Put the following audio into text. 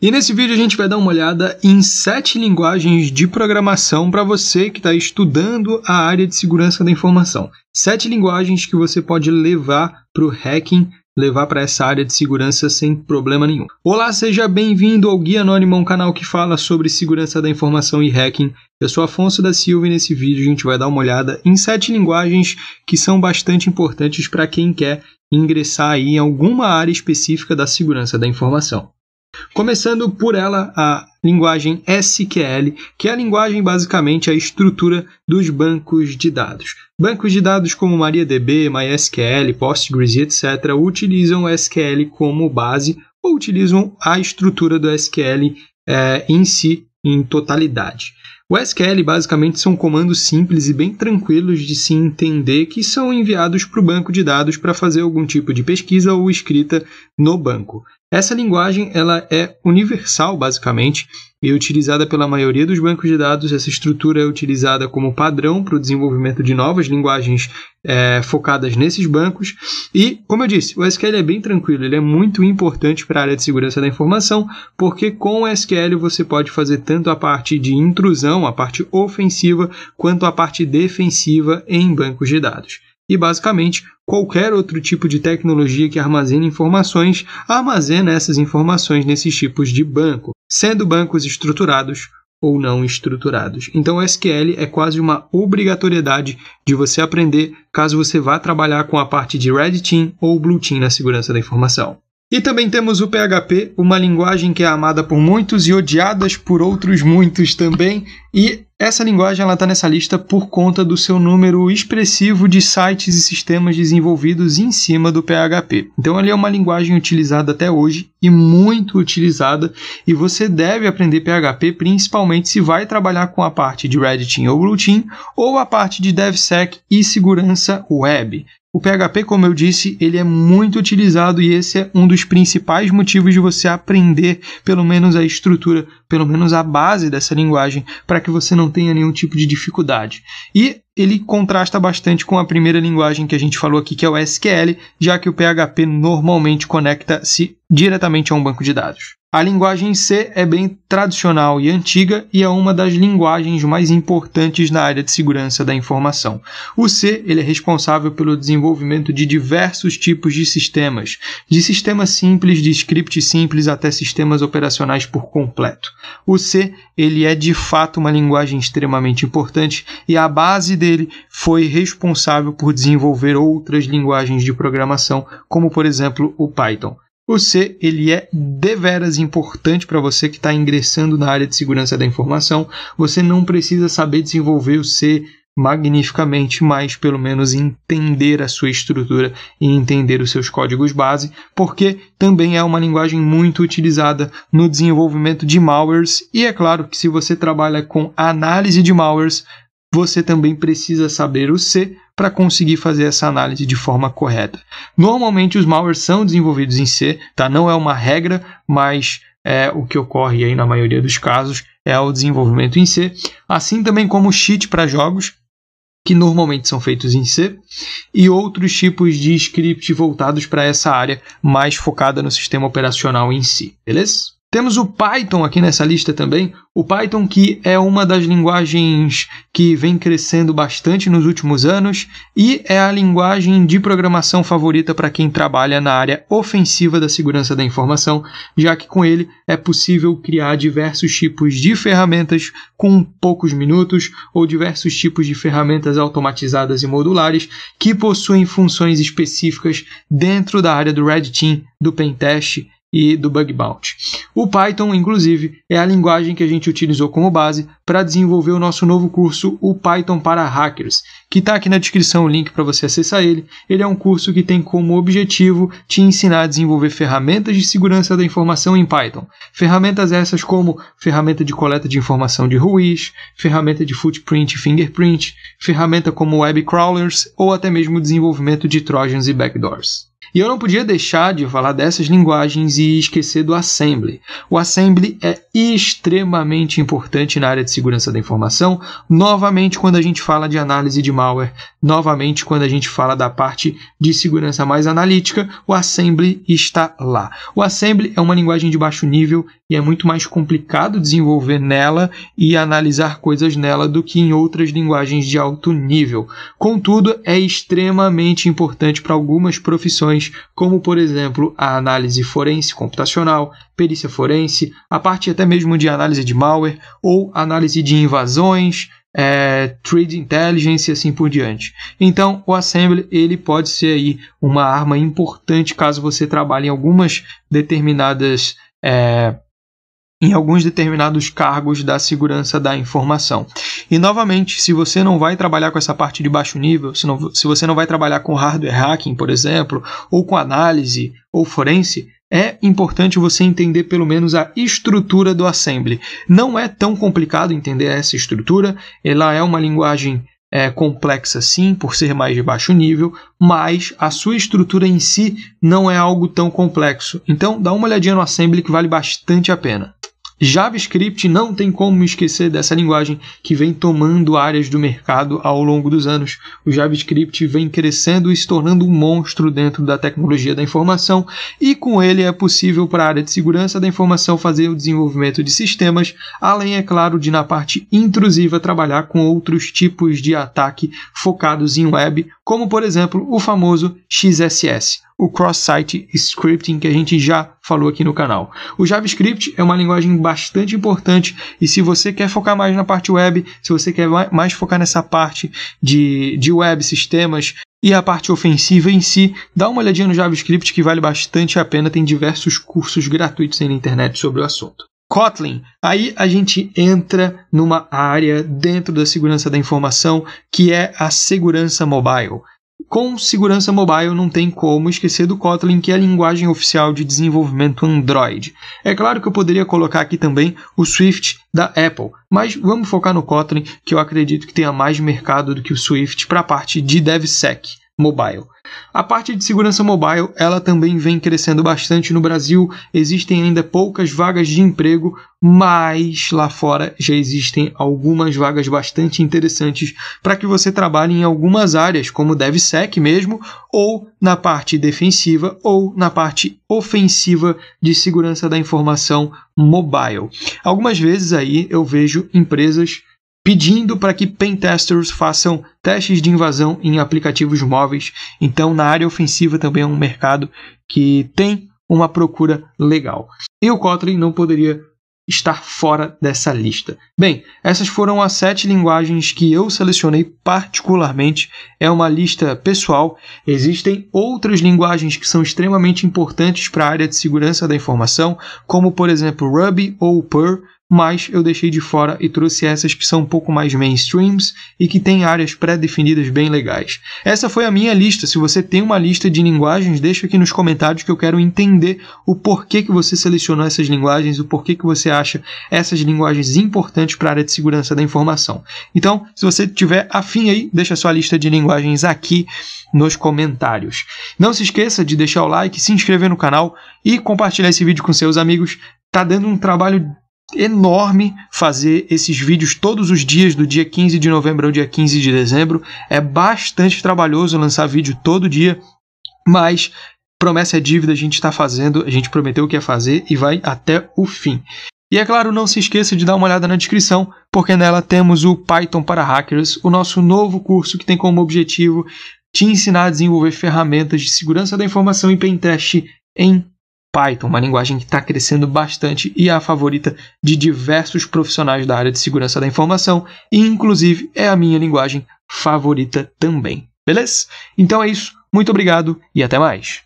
E nesse vídeo a gente vai dar uma olhada em sete linguagens de programação para você que está estudando a área de segurança da informação. Sete linguagens que você pode levar para o hacking, levar para essa área de segurança sem problema nenhum. Olá, seja bem-vindo ao Guia Anônimo, um canal que fala sobre segurança da informação e hacking. Eu sou Afonso da Silva e nesse vídeo a gente vai dar uma olhada em sete linguagens que são bastante importantes para quem quer ingressar aí em alguma área específica da segurança da informação. Começando por ela, a linguagem SQL, que é a linguagem basicamente a estrutura dos bancos de dados. Bancos de dados como MariaDB, MySQL, Postgres, etc., utilizam SQL como base ou utilizam a estrutura do SQL é, eh, em si, em totalidade. O SQL basicamente são comandos simples e bem tranquilos de se entender que são enviados para o banco de dados para fazer algum tipo de pesquisa ou escrita no banco. Essa linguagem ela é universal, basicamente, e utilizada pela maioria dos bancos de dados. Essa estrutura é utilizada como padrão para o desenvolvimento de novas linguagens é, focadas nesses bancos. E, como eu disse, o SQL é bem tranquilo, ele é muito importante para a área de segurança da informação, porque com o SQL você pode fazer tanto a parte de intrusão, a parte ofensiva, quanto a parte defensiva em bancos de dados e basicamente qualquer outro tipo de tecnologia que armazena informações armazena essas informações nesses tipos de banco, sendo bancos estruturados ou não estruturados. Então, o SQL é quase uma obrigatoriedade de você aprender caso você vá trabalhar com a parte de Red Team ou Blue Team na segurança da informação. E também temos o PHP, uma linguagem que é amada por muitos e odiadas por outros muitos também, e essa linguagem está nessa lista por conta do seu número expressivo de sites e sistemas desenvolvidos em cima do PHP. Então, ele é uma linguagem utilizada até hoje e muito utilizada, e você deve aprender PHP principalmente se vai trabalhar com a parte de Red Team ou Blue Team, ou a parte de DevSec e segurança web. O PHP, como eu disse, ele é muito utilizado e esse é um dos principais motivos de você aprender pelo menos a estrutura pelo menos a base dessa linguagem, para que você não tenha nenhum tipo de dificuldade. E ele contrasta bastante com a primeira linguagem que a gente falou aqui, que é o SQL, já que o PHP normalmente conecta-se diretamente a um banco de dados. A linguagem C é bem tradicional e antiga e é uma das linguagens mais importantes na área de segurança da informação. O C ele é responsável pelo desenvolvimento de diversos tipos de sistemas, de sistemas simples, de scripts simples até sistemas operacionais por completo. O C ele é de fato uma linguagem extremamente importante e a base dele foi responsável por desenvolver outras linguagens de programação, como por exemplo o Python. O C ele é deveras importante para você que está ingressando na área de segurança da informação. Você não precisa saber desenvolver o C magnificamente, mas pelo menos entender a sua estrutura e entender os seus códigos base, porque também é uma linguagem muito utilizada no desenvolvimento de malwares e é claro que se você trabalha com análise de malwares, você também precisa saber o C para conseguir fazer essa análise de forma correta. Normalmente os malwares são desenvolvidos em C, tá? Não é uma regra, mas é o que ocorre aí na maioria dos casos é o desenvolvimento em C, assim também como cheat para jogos, que normalmente são feitos em C, e outros tipos de script voltados para essa área mais focada no sistema operacional em si, beleza? Temos o Python aqui nessa lista também. O Python que é uma das linguagens que vem crescendo bastante nos últimos anos e é a linguagem de programação favorita para quem trabalha na área ofensiva da segurança da informação, já que com ele é possível criar diversos tipos de ferramentas com poucos minutos ou diversos tipos de ferramentas automatizadas e modulares que possuem funções específicas dentro da área do Red Team, do Pentest e do bug bounty. O Python, inclusive, é a linguagem que a gente utilizou como base para desenvolver o nosso novo curso, o Python para Hackers, que está aqui na descrição o link para você acessar ele. Ele é um curso que tem como objetivo te ensinar a desenvolver ferramentas de segurança da informação em Python. Ferramentas essas como ferramenta de coleta de informação de ruídos, ferramenta de footprint e fingerprint, ferramenta como web crawlers ou até mesmo desenvolvimento de trojans e backdoors. E eu não podia deixar de falar dessas linguagens e esquecer do assembly. O assembly é extremamente importante na área de segurança da informação, novamente quando a gente fala de análise de malware, novamente quando a gente fala da parte de segurança mais analítica, o assembly está lá. O assembly é uma linguagem de baixo nível e é muito mais complicado desenvolver nela e analisar coisas nela do que em outras linguagens de alto nível. Contudo, é extremamente importante para algumas profissões como por exemplo a análise forense computacional, perícia forense, a parte até mesmo de análise de malware ou análise de invasões, é, trade intelligence e assim por diante. Então, o assembly ele pode ser aí uma arma importante caso você trabalhe em algumas determinadas é, em alguns determinados cargos da segurança da informação. E novamente, se você não vai trabalhar com essa parte de baixo nível, se, não, se você não vai trabalhar com hardware hacking, por exemplo, ou com análise ou forense, é importante você entender pelo menos a estrutura do assembly. Não é tão complicado entender essa estrutura, ela é uma linguagem é, complexa sim, por ser mais de baixo nível, mas a sua estrutura em si não é algo tão complexo. Então dá uma olhadinha no assembly que vale bastante a pena. JavaScript não tem como esquecer dessa linguagem que vem tomando áreas do mercado ao longo dos anos. O JavaScript vem crescendo e se tornando um monstro dentro da tecnologia da informação, e com ele é possível para a área de segurança da informação fazer o desenvolvimento de sistemas, além, é claro, de na parte intrusiva trabalhar com outros tipos de ataque focados em web, como por exemplo o famoso XSS, o Cross-Site Scripting que a gente já falou aqui no canal. O JavaScript é uma linguagem bastante importante e se você quer focar mais na parte web, se você quer mais focar nessa parte de, de web, sistemas e a parte ofensiva em si, dá uma olhadinha no JavaScript que vale bastante a pena, tem diversos cursos gratuitos aí na internet sobre o assunto. Kotlin. Aí a gente entra numa área dentro da segurança da informação que é a segurança mobile. Com segurança mobile, não tem como esquecer do Kotlin, que é a linguagem oficial de desenvolvimento Android. É claro que eu poderia colocar aqui também o Swift da Apple, mas vamos focar no Kotlin, que eu acredito que tenha mais mercado do que o Swift para a parte de DevSec mobile. A parte de segurança mobile, ela também vem crescendo bastante no Brasil. Existem ainda poucas vagas de emprego, mas lá fora já existem algumas vagas bastante interessantes para que você trabalhe em algumas áreas, como DevSec mesmo, ou na parte defensiva ou na parte ofensiva de segurança da informação mobile. Algumas vezes aí eu vejo empresas pedindo para que pentesters façam testes de invasão em aplicativos móveis. Então, na área ofensiva também é um mercado que tem uma procura legal. E o Kotlin não poderia estar fora dessa lista. Bem, essas foram as sete linguagens que eu selecionei particularmente. É uma lista pessoal. Existem outras linguagens que são extremamente importantes para a área de segurança da informação, como por exemplo Ruby ou Perl mas eu deixei de fora e trouxe essas que são um pouco mais mainstreams e que têm áreas pré-definidas bem legais. Essa foi a minha lista. Se você tem uma lista de linguagens, deixa aqui nos comentários que eu quero entender o porquê que você selecionou essas linguagens, o porquê que você acha essas linguagens importantes para a área de segurança da informação. Então, se você tiver afim aí, deixa sua lista de linguagens aqui nos comentários. Não se esqueça de deixar o like, se inscrever no canal e compartilhar esse vídeo com seus amigos. Tá dando um trabalho enorme fazer esses vídeos todos os dias, do dia 15 de novembro ao dia 15 de dezembro. É bastante trabalhoso lançar vídeo todo dia, mas promessa é dívida, a gente está fazendo, a gente prometeu o que ia fazer e vai até o fim. E é claro, não se esqueça de dar uma olhada na descrição, porque nela temos o Python para Hackers, o nosso novo curso que tem como objetivo te ensinar a desenvolver ferramentas de segurança da informação e pentest em Python, uma linguagem que está crescendo bastante e é a favorita de diversos profissionais da área de segurança da informação, e inclusive é a minha linguagem favorita também. Beleza? Então é isso, muito obrigado e até mais!